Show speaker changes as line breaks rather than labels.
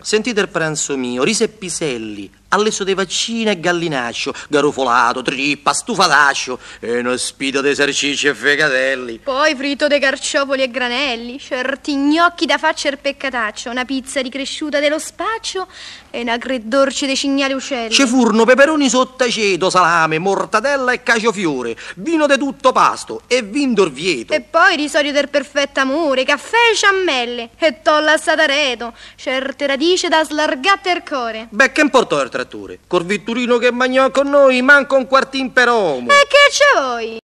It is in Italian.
Sentite il pranzo mio, riso e piselli, Allesso di vaccina e gallinaccio, garofolato, trippa, stufataccio e uno spida dei sarcicci e fegatelli.
Poi frito
dei carciopoli e granelli, certi gnocchi da faccia e peccataccio, una pizza ricresciuta dello spaccio e una creddorce dei cignali uccelli. Ce furono
peperoni sottaceto, salame, mortadella e caciofiore, vino de tutto pasto e vin d'orvieto.
E poi risorio del perfetto amore, caffè e ciammelle e tolla a satareto, certe radice
da slargate al core.
Beh, che importò il trattore. Col vitturino che mangiò con noi, manco un quartin per uomo. E
che c'è voi?